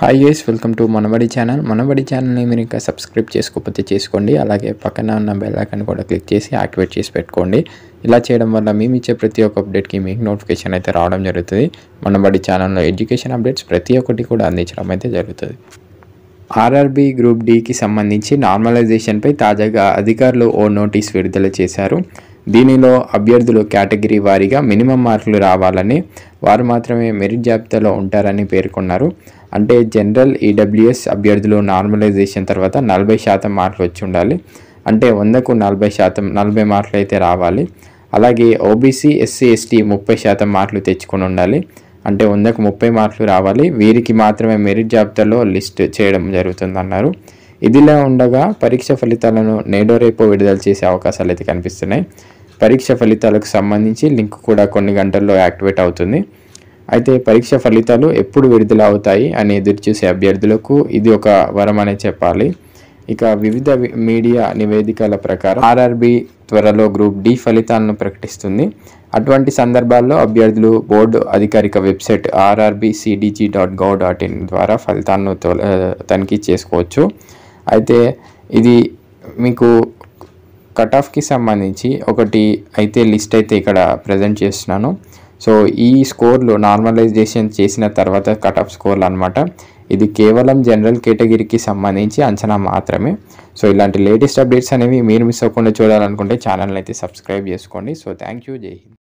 hi guys welcome to Manabadi channel Manabadi ఛానల్ని మీరు ఇంకా సబ్స్క్రైబ్ చేసుకోకపోతే చేసుకోండి అలాగే పక్కన ఉన్న బెల్ కూడా క్లిక్ చేసి యాక్టివేట్ చేసి పెట్టుకోండి ఇలా చేయడం వల్ల మేము ఇచ్చే ప్రతి ఒక్క అప్డేట్కి మీకు నోటిఫికేషన్ అయితే రావడం జరుగుతుంది మనబడి ఛానల్లో ఎడ్యుకేషన్ అప్డేట్స్ ప్రతి ఒక్కటి కూడా అందించడం అయితే జరుగుతుంది ఆర్ఆర్బి గ్రూప్ డికి సంబంధించి నార్మలైజేషన్పై తాజాగా అధికారులు ఓ నోటీస్ విడుదల చేశారు దీనిలో అభ్యర్థులు కేటగిరీ వారీగా మినిమం మార్కులు రావాలని వారు మాత్రమే మెరిట్ జాబితాలో ఉంటారని పేర్కొన్నారు అంటే జనరల్ ఈడబ్ల్యూఎస్ e అభ్యర్థులు నార్మలైజేషన్ తర్వాత నలభై శాతం మార్కులు వచ్చి ఉండాలి అంటే వందకు నలభై శాతం నలభై మార్కులు అయితే రావాలి అలాగే ఓబీసీ ఎస్సీ ఎస్టీ ముప్పై శాతం మార్కులు తెచ్చుకొని ఉండాలి అంటే వందకు ముప్పై మార్కులు రావాలి వీరికి మాత్రమే మెరిట్ జాబితాలో లిస్ట్ చేయడం జరుగుతుందన్నారు ఇదిలా ఉండగా పరీక్ష ఫలితాలను నేడో రేపు విడుదల చేసే అవకాశాలు అయితే కనిపిస్తున్నాయి పరీక్ష ఫలితాలకు సంబంధించి లింక్ కూడా కొన్ని గంటల్లో యాక్టివేట్ అవుతుంది అయితే పరీక్ష ఫలితాలు ఎప్పుడు విడుదల అవుతాయి అని ఎదురుచూసే అభ్యర్థులకు ఇది ఒక వరం అనే చెప్పాలి ఇక వివిధ మీడియా నివేదికల ప్రకారం ఆర్ఆర్బి త్వరలో గ్రూప్ డి ఫలితాలను ప్రకటిస్తుంది అటువంటి సందర్భాల్లో అభ్యర్థులు బోర్డు అధికారిక website RRB CDG dot gov dot in ద్వారా ఫలితాలను తనిఖీ చేసుకోవచ్చు అయితే ఇది మీకు కట్ ఆఫ్కి సంబంధించి ఒకటి అయితే లిస్ట్ అయితే ఇక్కడ ప్రజెంట్ చేస్తున్నాను సో ఈ స్కోర్లు నార్మలైజేషన్ చేసిన తర్వాత కట్ ఆఫ్ స్కోర్లు అనమాట ఇది కేవలం జనరల్ కేటగిరీకి సంబంధించి అంచనా మాత్రమే సో ఇలాంటి లేటెస్ట్ అప్డేట్స్ అనేవి మీరు మిస్ అవ్వకుండా చూడాలనుకుంటే ఛానల్ని అయితే సబ్స్క్రైబ్ చేసుకోండి సో థ్యాంక్ యూ జై హింద్